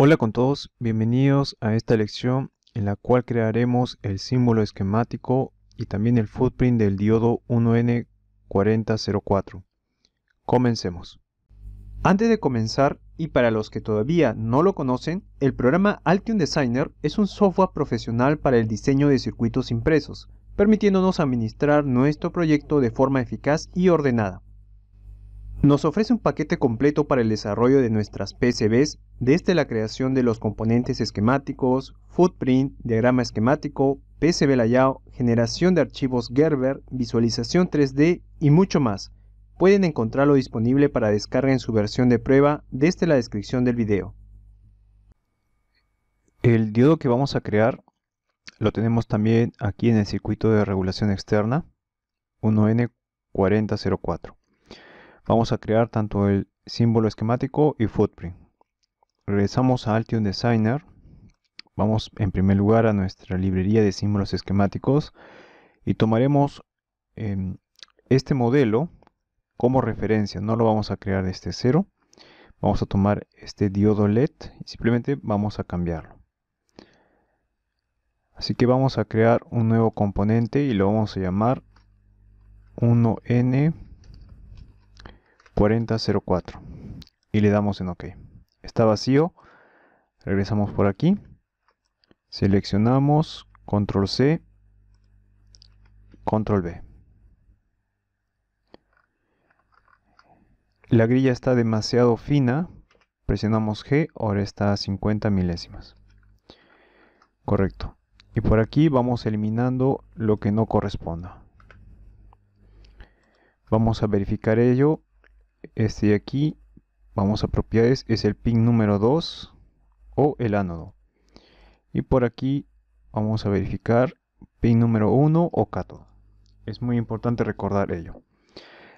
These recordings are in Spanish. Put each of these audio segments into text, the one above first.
Hola con todos, bienvenidos a esta lección en la cual crearemos el símbolo esquemático y también el footprint del diodo 1N4004. Comencemos. Antes de comenzar, y para los que todavía no lo conocen, el programa Altium Designer es un software profesional para el diseño de circuitos impresos, permitiéndonos administrar nuestro proyecto de forma eficaz y ordenada. Nos ofrece un paquete completo para el desarrollo de nuestras PCBs, desde la creación de los componentes esquemáticos, footprint, diagrama esquemático, PCB layout, generación de archivos Gerber, visualización 3D y mucho más. Pueden encontrarlo disponible para descarga en su versión de prueba desde la descripción del video. El diodo que vamos a crear lo tenemos también aquí en el circuito de regulación externa 1N4004. Vamos a crear tanto el símbolo esquemático y footprint. Regresamos a Altium Designer. Vamos en primer lugar a nuestra librería de símbolos esquemáticos y tomaremos em, este modelo como referencia. No lo vamos a crear desde cero. Vamos a tomar este diodo LED y simplemente vamos a cambiarlo. Así que vamos a crear un nuevo componente y lo vamos a llamar 1N 4004 y le damos en OK. Está vacío. Regresamos por aquí. Seleccionamos Control C, Control B. La grilla está demasiado fina. Presionamos G, ahora está a 50 milésimas. Correcto. Y por aquí vamos eliminando lo que no corresponda. Vamos a verificar ello este de aquí, vamos a propiedades, es el pin número 2 o el ánodo. Y por aquí vamos a verificar pin número 1 o cátodo. Es muy importante recordar ello.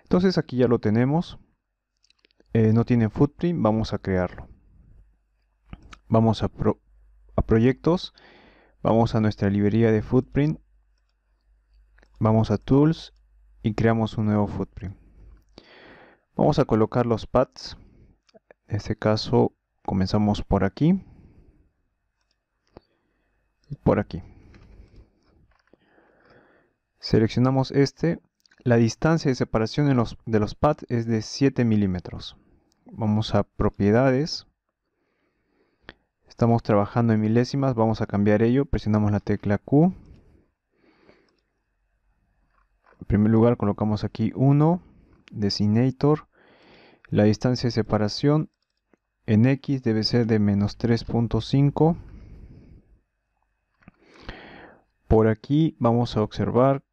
Entonces aquí ya lo tenemos. Eh, no tiene footprint, vamos a crearlo. Vamos a proyectos, vamos a nuestra librería de footprint, vamos a tools y creamos un nuevo footprint. Vamos a colocar los pads. En este caso comenzamos por aquí. Y por aquí. Seleccionamos este. La distancia de separación de los, de los pads es de 7 milímetros. Vamos a propiedades. Estamos trabajando en milésimas. Vamos a cambiar ello. Presionamos la tecla Q. En primer lugar colocamos aquí 1, designator, la distancia de separación en X debe ser de menos 3.5. Por aquí vamos a observar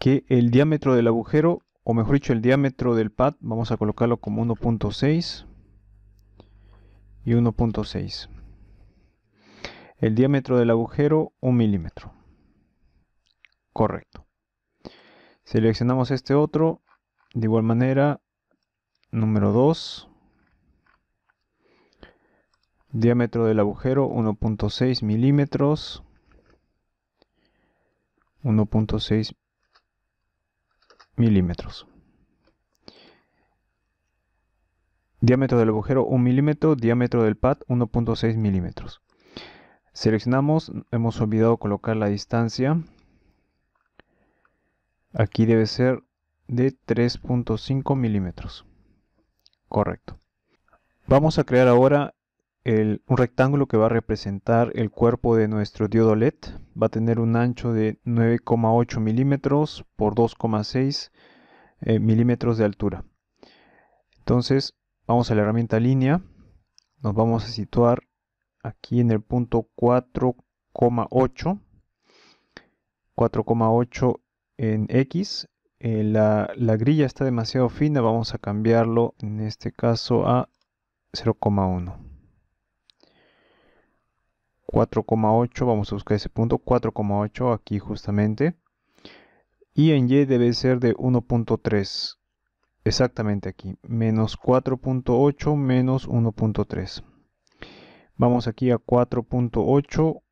que el diámetro del agujero, o mejor dicho, el diámetro del pad, vamos a colocarlo como 1.6 y 1.6. El diámetro del agujero, un milímetro. Correcto. Seleccionamos este otro. De igual manera, número 2. Diámetro del agujero 1.6 milímetros. 1.6 milímetros. Diámetro del agujero 1 milímetro, diámetro del pad 1.6 milímetros. Seleccionamos, hemos olvidado colocar la distancia Aquí debe ser de 3.5 milímetros. Correcto. Vamos a crear ahora el, un rectángulo que va a representar el cuerpo de nuestro diodo LED. Va a tener un ancho de 9,8 milímetros por 2,6 eh, milímetros de altura. Entonces vamos a la herramienta línea. Nos vamos a situar aquí en el punto 4,8. 4,8 en X, eh, la, la, grilla está demasiado fina, vamos a cambiarlo en este caso a 0,1. 4,8, vamos a buscar ese punto, 4,8 aquí justamente. Y en Y debe ser de 1.3, exactamente aquí, menos 4.8 menos 1.3. Vamos aquí a 4.8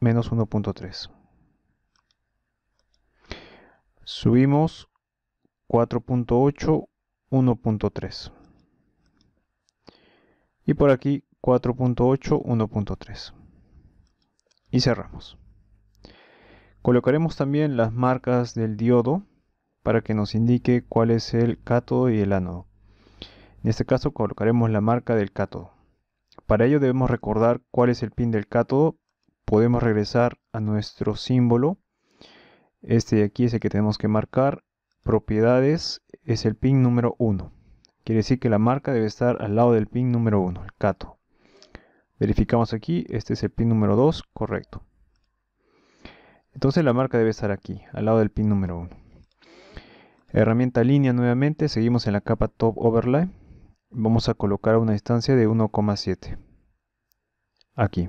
menos 1.3 subimos 4.8 1.3 y por aquí 4.8 1.3 y cerramos colocaremos también las marcas del diodo para que nos indique cuál es el cátodo y el ánodo en este caso colocaremos la marca del cátodo para ello debemos recordar cuál es el pin del cátodo podemos regresar a nuestro símbolo este de aquí es el que tenemos que marcar. Propiedades es el pin número 1. Quiere decir que la marca debe estar al lado del pin número 1, el cato. Verificamos aquí, este es el pin número 2, correcto. Entonces la marca debe estar aquí, al lado del pin número 1. Herramienta línea nuevamente, seguimos en la capa Top Overlay. Vamos a colocar una distancia de 1,7. Aquí,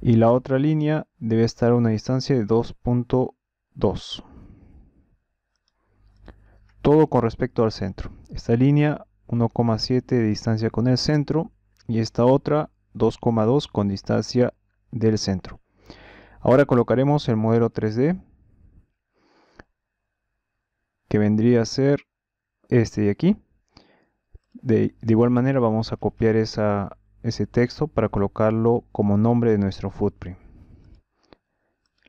y la otra línea debe estar a una distancia de 2.2 todo con respecto al centro esta línea 1,7 de distancia con el centro y esta otra 2,2 con distancia del centro ahora colocaremos el modelo 3D que vendría a ser este de aquí de, de igual manera vamos a copiar esa, ese texto para colocarlo como nombre de nuestro footprint.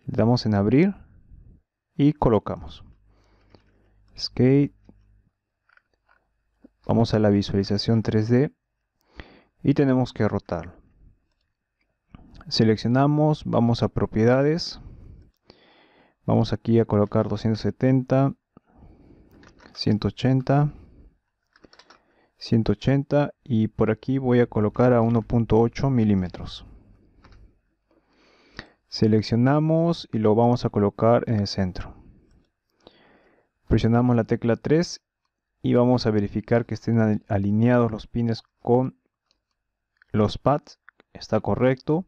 Le damos en abrir y colocamos. Skate. Vamos a la visualización 3D y tenemos que rotarlo. Seleccionamos, vamos a propiedades. Vamos aquí a colocar 270, 180 180 y por aquí voy a colocar a 1.8 milímetros seleccionamos y lo vamos a colocar en el centro presionamos la tecla 3 y vamos a verificar que estén alineados los pines con los pads está correcto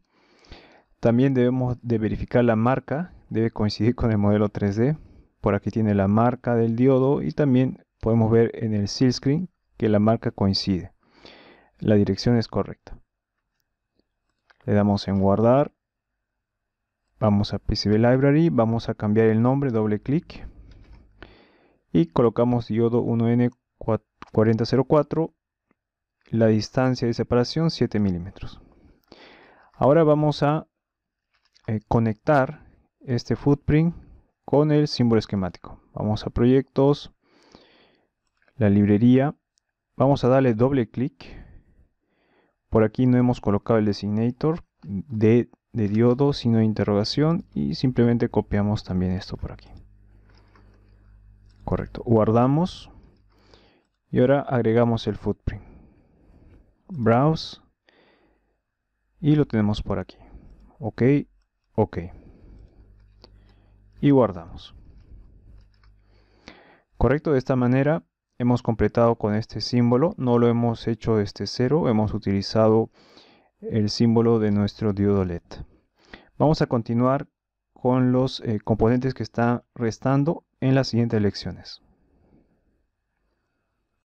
también debemos de verificar la marca debe coincidir con el modelo 3D por aquí tiene la marca del diodo y también podemos ver en el seal screen que la marca coincide. La dirección es correcta. Le damos en guardar. Vamos a PCB Library, vamos a cambiar el nombre, doble clic. Y colocamos diodo 1N4004. La distancia de separación 7 milímetros. Ahora vamos a eh, conectar este footprint con el símbolo esquemático. Vamos a proyectos, la librería Vamos a darle doble clic. Por aquí no hemos colocado el designator de, diodo, sino de interrogación. Y simplemente copiamos también esto por aquí. Correcto. Guardamos. Y ahora agregamos el footprint. Browse. Y lo tenemos por aquí. Ok. Ok. Y guardamos. Correcto. De esta manera hemos completado con este símbolo, no lo hemos hecho este cero, hemos utilizado el símbolo de nuestro diodo LED. Vamos a continuar con los eh, componentes que están restando en las siguientes lecciones.